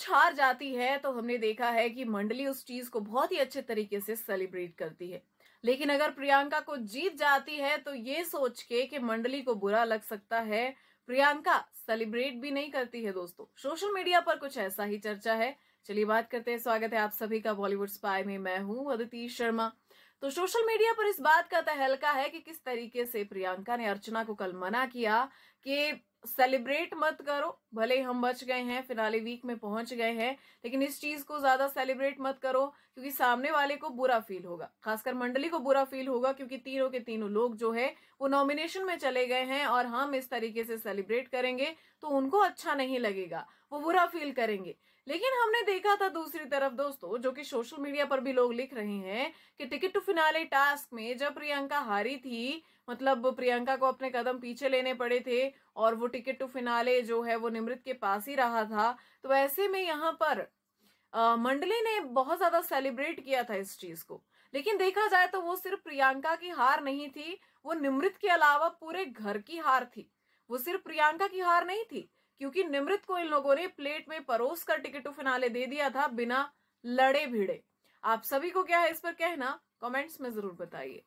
कुछ हार जाती है तो हमने देखा है कि मंडली उस चीज को बहुत ही अच्छे तरीके से सेलिब्रेट करती है लेकिन अगर प्रियंका को जीत जाती है तो ये सोच के कि मंडली को बुरा लग सकता है प्रियंका सेलिब्रेट भी नहीं करती है दोस्तों सोशल मीडिया पर कुछ ऐसा ही चर्चा है चलिए बात करते हैं स्वागत है आप सभी का बॉलीवुड स्पाई में मैं हूं अदिति शर्मा तो सोशल मीडिया पर इस बात का तहलका है कि किस तरीके से प्रियंका ने अर्चना को कल मना किया कि सेलिब्रेट मत करो भले ही हम बच गए हैं फिनाले वीक में पहुंच गए हैं लेकिन इस चीज को ज्यादा सेलिब्रेट मत करो क्योंकि सामने वाले को बुरा फील होगा खासकर मंडली को बुरा फील होगा क्योंकि तीनों के तीनों लोग जो है वो नॉमिनेशन में चले गए हैं और हम इस तरीके से सेलिब्रेट करेंगे तो उनको अच्छा नहीं लगेगा वो बुरा फील करेंगे लेकिन हमने देखा था दूसरी तरफ दोस्तों जो कि सोशल मीडिया पर भी लोग लिख रहे हैं कि टिकट टू फिनाले टास्क में जब प्रियंका हारी थी मतलब प्रियंका को अपने कदम पीछे लेने पड़े थे और वो टिकट टू फिनाले जो है वो निमृत के पास ही रहा था तो ऐसे में यहाँ पर मंडली ने बहुत ज्यादा सेलिब्रेट किया था इस चीज को लेकिन देखा जाए तो वो सिर्फ प्रियंका की हार नहीं थी वो निमृत के अलावा पूरे घर की हार थी वो सिर्फ प्रियंका की हार नहीं थी क्योंकि निमृत को इन लोगों ने प्लेट में परोस कर टिकट टू फिनाले दे दिया था बिना लड़े भिड़े आप सभी को क्या है इस पर कहना कमेंट्स में जरूर बताइए